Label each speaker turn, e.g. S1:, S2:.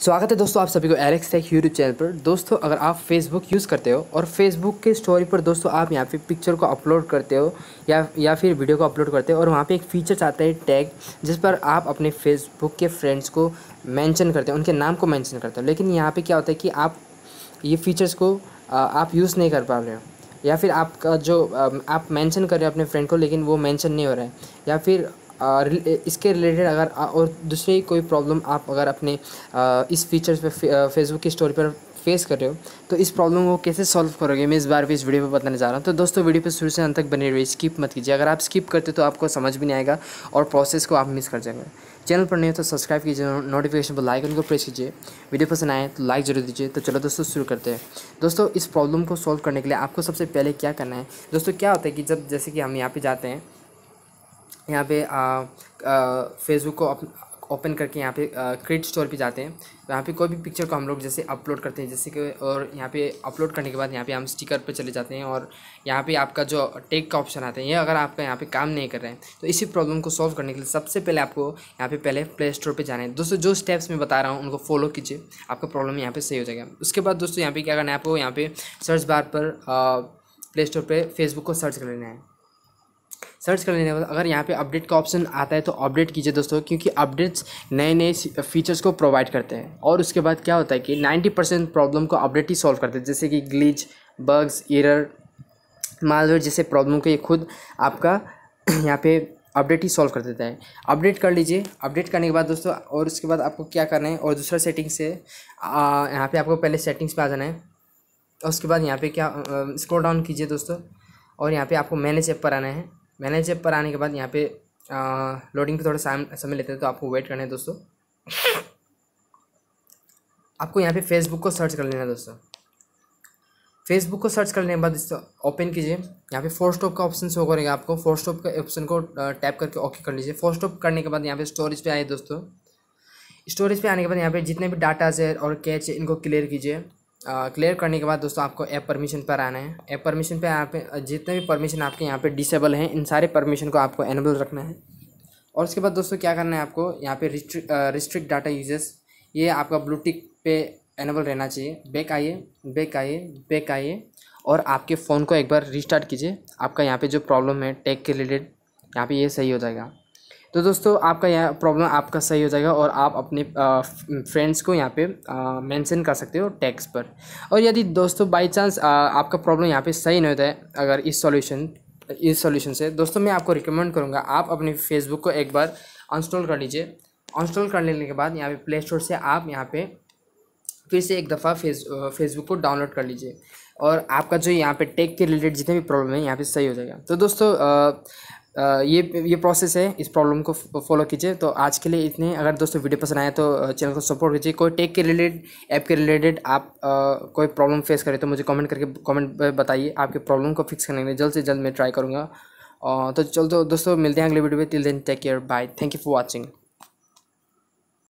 S1: स्वागत है दोस्तों आप सभी को एलेक्स टेक यूट्यूब चैनल पर दोस्तों अगर आप फेसबुक यूज़ करते हो और फेसबुक के स्टोरी पर दोस्तों आप यहाँ पे पिक्चर को अपलोड करते हो या या फिर वीडियो को अपलोड करते हो और वहाँ पे एक फीचर आता है टैग जिस पर आप अपने फेसबुक के फ्रेंड्स को मेंशन करते हो उनके नाम को मैंशन करते हो लेकिन यहाँ पर क्या होता है कि आप ये फीचर्स को आप यूज़ नहीं कर पा रहे हो या फिर आपका जो आप मैंशन कर रहे हो अपने फ्रेंड को लेकिन वो मैंशन नहीं हो रहा है या फिर इसके रिलेटेड अगर और दूसरी कोई प्रॉब्लम आप अगर अपने इस फीचर्स पे फेसबुक की स्टोरी पर फेस कर रहे हो तो इस प्रॉब्लम को कैसे सॉल्व करोगे मैं इस बार भी इस वीडियो पर बताने जा रहा हूँ तो दोस्तों वीडियो पर शुरू से अंत तक बने रहिए स्किप मत कीजिए अगर आप स्किप करते तो आपको समझ भी नहीं आएगा और प्रोसेस को आप मिस कर जाएंगे चैनल पर नहीं हो तो सब्सक्राइब कीजिए नोटिफिकेशन पर लाइक उनको प्रेस कीजिए वीडियो पसंद आए तो लाइक जरूर दीजिए तो चलो दोस्तों शुरू करते हैं दोस्तों इस प्रॉब्लम को सॉल्व करने के लिए आपको सबसे पहले क्या करना है दोस्तों क्या होता है कि जब जैसे कि हम यहाँ पर जाते हैं यहाँ पे फेसबुक को ओपन करके यहाँ पे क्रिएट स्टोर पे जाते हैं यहाँ पे कोई भी पिक्चर को हम लोग जैसे अपलोड करते हैं जैसे कि और यहाँ पे अपलोड करने के बाद यहाँ पे हम स्टिकर पे चले जाते हैं और यहाँ पे आपका जो टेक का ऑप्शन आता है ये अगर आपका यहाँ पे काम नहीं कर रहे हैं तो इसी प्रॉब्लम को सॉल्व करने के लिए सबसे पहले आपको यहाँ पे पहले प्ले स्टोर पर जाना है दोस्तों जो स्टेप्स मैं बता रहा हूँ उनको फॉलो कीजिए आपका प्रॉब्लम यहाँ पर सही हो जाएगा उसके बाद दोस्तों यहाँ पर क्या करना है आपको यहाँ पर सर्च बार पर प्ले स्टोर पर फेसबुक को सर्च कर लेना है सर्च कर लेने के बाद अगर यहाँ पे अपडेट का ऑप्शन आता है तो अपडेट कीजिए दोस्तों क्योंकि अपडेट्स नए नए फीचर्स को प्रोवाइड करते हैं और उसके बाद क्या होता है कि 90 परसेंट प्रॉब्लम को अपडेट ही सॉल्व करते हैं जैसे कि ग्लिच बग्स एरर मालवेयर जैसे प्रॉब्लम को ये खुद आपका यहाँ पे अपडेट ही सॉल्व कर देता है अपडेट कर लीजिए अपडेट करने के बाद दोस्तों और उसके बाद आपको क्या करना है और दूसरा सेटिंग से यहाँ पे आपको पहले सेटिंग्स पे आ जाना है और उसके बाद यहाँ पे क्या स्क्रॉल डाउन कीजिए दोस्तों और यहाँ पे आपको मैनेज ऐप पर आना है मैनेज ऐप पर आने के बाद यहाँ पे आ, लोडिंग पे थोड़ा समय लेते हैं तो आपको वेट करना है दोस्तों आपको यहाँ पे फेसबुक को सर्च कर लेना है दोस्तों फेसबुक को सर्च करने के बाद इसको ओपन कीजिए यहाँ पे फोर स्टॉप का ऑप्शन शो करेगा आपको फोर स्टॉप के ऑप्शन को टैप करके ओके कर लीजिए फोर स्टॉप करने के बाद यहाँ पे स्टोरेज पे आए दोस्तों स्टोरेज पे आने के बाद यहाँ पे जितने भी डाटाज है और कैच है इनको क्लियर कीजिए क्लियर करने के बाद दोस्तों आपको ऐप परमिशन पर आना है ऐप परमिशन पर यहाँ जितने भी परमिशन आपके यहाँ पे डिसेबल हैं इन सारे परमिशन को आपको एनेबल रखना है और उसके बाद दोस्तों क्या करना है आपको यहाँ पे रिस्ट्रिक्ट रिस्ट्रिक्ट डाटा यूजेस ये आपका ब्लूटिक पे एनेबल रहना चाहिए बैक आइए बैक आइए बैक आइए और आपके फ़ोन को एक बार रिस्टार्ट कीजिए आपका यहाँ पर जो प्रॉब्लम है टेक के रिलेटेड यहाँ पर ये सही हो जाएगा तो दोस्तों आपका यह प्रॉब्लम आपका सही हो जाएगा और आप अपने फ्रेंड्स को यहाँ पे मेंशन कर सकते हो टैक्स पर और यदि दोस्तों बाय चांस आपका प्रॉब्लम यहाँ पे सही नहीं होता है अगर इस सॉल्यूशन इस सॉल्यूशन से दोस्तों मैं आपको रिकमेंड करूँगा आप अपने फेसबुक को एक बार अनस्टॉल कर लीजिए अनस्टॉल कर लेने के बाद यहाँ पे प्ले स्टोर से आप यहाँ पर फिर से एक दफ़ा फेस फेसबुक को डाउनलोड कर लीजिए और आपका जो यहाँ पे टेक के रिलेटेड जितने भी प्रॉब्लम है यहाँ पे सही हो जाएगा तो दोस्तों ये ये प्रोसेस है इस प्रॉब्लम को फॉलो कीजिए तो आज के लिए इतने अगर दोस्तों वीडियो पसंद आए तो चैनल को सपोर्ट कीजिए कोई टेक के रिलेटेड ऐप के रिलेटेड आप आ, कोई प्रॉब्लम फेस करें तो मुझे कमेंट करके कमेंट बताइए आपके प्रॉब्लम को फिक्स करने के लिए जल्द से जल्द मैं ट्राई करूँगा तो चलो दोस्तों मिलते हैं अगले वीडियो में till then take care bye thank you for watching